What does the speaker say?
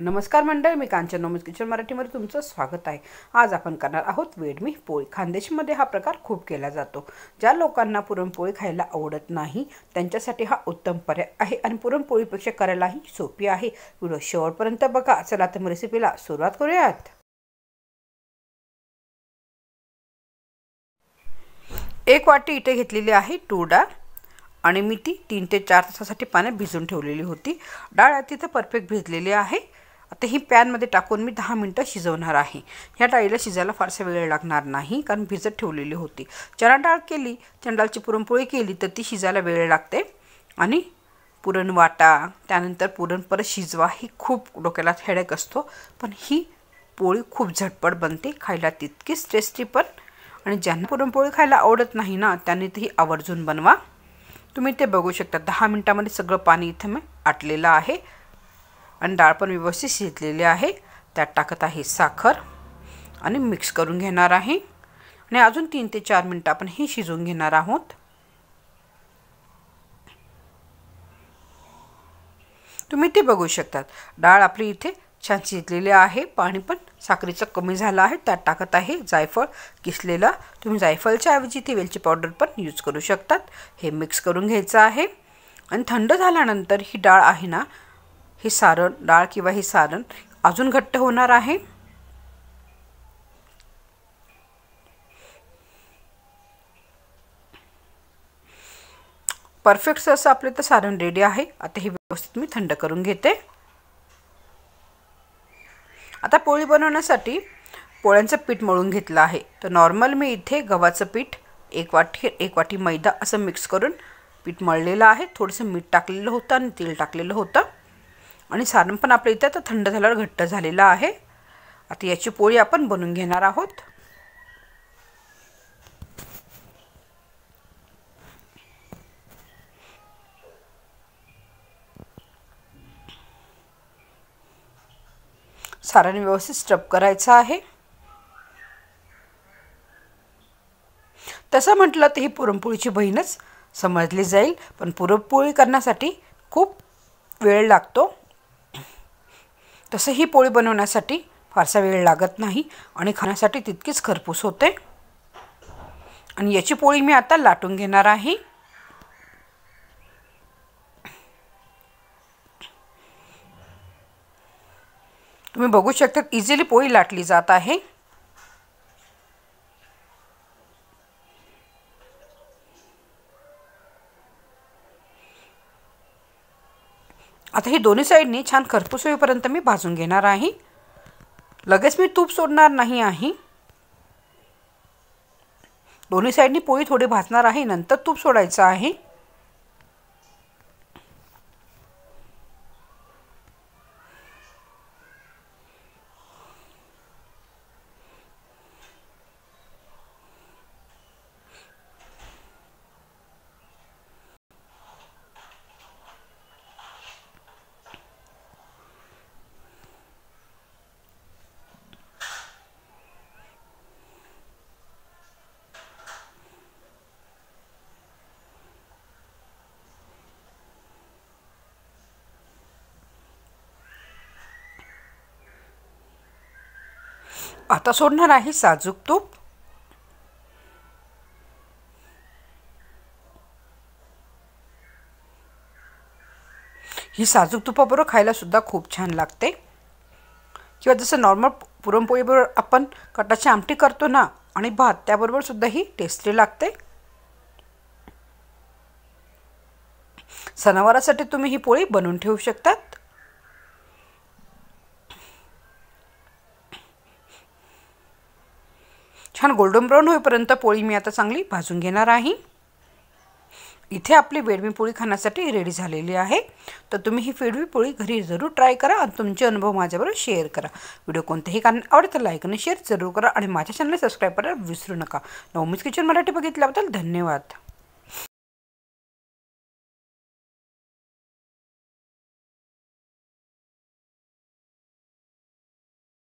नमस्कार मंडळ मी कांचन नोमिस किचन मराठीमध्ये तुमचं स्वागत आहे आज आपण करणार आहोत वेडमी पोळी खानदेशीमध्ये हा प्रकार खूप केला जातो ज्या लोकांना पुरणपोळी खायला आवडत नाही त्यांच्यासाठी हा उत्तम पर्याय आहे आणि पुरणपोळीपेक्षा करायलाही सोपी आहे व्हिडिओ शेवटपर्यंत बघा चला तर रेसिपीला सुरुवात करूयात एक वाटी इथे घेतलेली आहे टू डाळ आणि मी ती तीन ते चार तासासाठी पाण्यात भिजून ठेवलेली होती डाळ तिथं परफेक्ट भिजलेली आहे आता ही पॅनमध्ये टाकून मी दहा मिनटं शिजवणार आहे ह्या डाळीला शिजायला फारसा वेळ लागणार नाही कारण भिजत ठेवलेली होती चणा डाळ केली चणा डाळची पुरणपोळी केली तर ती शिजायला वेळ लागते आणि पुरण वाटा त्यानंतर पुरण परत शिजवा ही खूप डोक्याला हेडक असतो पण ही पोळी खूप झटपट बनते खायला तितकीच टेस्टी पण आणि ज्यांना पुरणपोळी खायला आवडत नाही ना त्यांनी ती आवर्जून बनवा तुम्ही ते बघू शकता दहा मिनटामध्ये सगळं पाणी इथं मी आटलेलं आहे आणि डाळ पण व्यवस्थित शिजलेली आहे त्यात टाकत आहे साखर आणि मिक्स करून घेणार आहे आणि अजून तीन ते चार मिनटं आपण हे शिजवून घेणार आहोत तुम्ही ते बघू शकतात डाळ आपली इथे छान शिजलेली आहे पाणी पण साखरेचं कमी झालं आहे त्यात टाकत आहे जायफळ किसलेलं तुम्ही जायफळच्या ऐवजी इथे वेलची पावडर पण यूज करू शकतात हे मिक्स करून घ्यायचं आहे आणि थंड झाल्यानंतर ही डाळ आहे ना हे सारण डाळ किंवा हे सारण अजून घट्ट होणार आहे परफेक्ट असं आपलं तर सारण रेडी आहे आता हे व्यवस्थित मी थंड करून घेते आता पोळी बनवण्यासाठी पोळ्यांचं पीठ मळून घेतलं आहे तर नॉर्मल मी इथे गव्हाचं पीठ एक वाटी एक वाटी मैदा असं मिक्स करून पीठ मळलेलं आहे थोडंसं मीठ टाकलेलं होतं आणि तेल टाकलेलं होतं आणि सारण पण आपल्या इथं आता थंड झाल्यावर घट्ट झालेला आहे आता याची पोळी आपण बनवून घेणार आहोत सारण व्यवस्थित स्ट्रप करायचं आहे तसं म्हटलं तर ही पुरणपोळीची बहीणच समजली जाईल पण पुरणपोळी करण्यासाठी खूप वेळ लागतो तसे ही पोळी बनवण्यासाठी फारसा वेळ लागत नाही आणि खाण्यासाठी तितकीच खरपूस होते आणि याची पोळी मी आता लाटून घेणार आहे तुम्ही बघू शकता इझिली पोळी लाटली जात आहे आता ही दोन्ही साईडनी छान खरपूस होईपर्यंत मी भाजून घेणार आहे लगेच मी तूप सोडणार नाही आहे दोन्ही साईडनी पोळी थोडी भाजणार आहे नंतर तूप सोडायचं आहे आता सोडणार आहे साजूक तूप ही साजूक तुपाबरोबर सुद्धा खूप छान लागते किंवा जसं नॉर्मल पुरणपोळीबरोबर आपण कटाची आमटी करतो ना आणि भात त्याबरोबर सुद्धा ही टेस्टी लागते सणावारासाठी तुम्ही ही पोळी बनवून ठेवू शकतात छान गोल्डन ब्राऊन होईपर्यंत पोळी मी आता चांगली भाजून घेणार आहे इथे आपली वेडमी पोळी खाण्यासाठी रेडी झालेली आहे तर तुम्ही ही फेडवी पोळी घरी जरूर ट्राय करा आणि तुमचे अनुभव माझ्याबरोबर शेअर करा व्हिडिओ कोणतेही कारण आवडेल तर लाईक आणि शेअर जरूर करा आणि माझ्या चॅनलला सबस्क्राईब करायला विसरू नका नवमीज किचन मराठी बघितल्याबद्दल धन्यवाद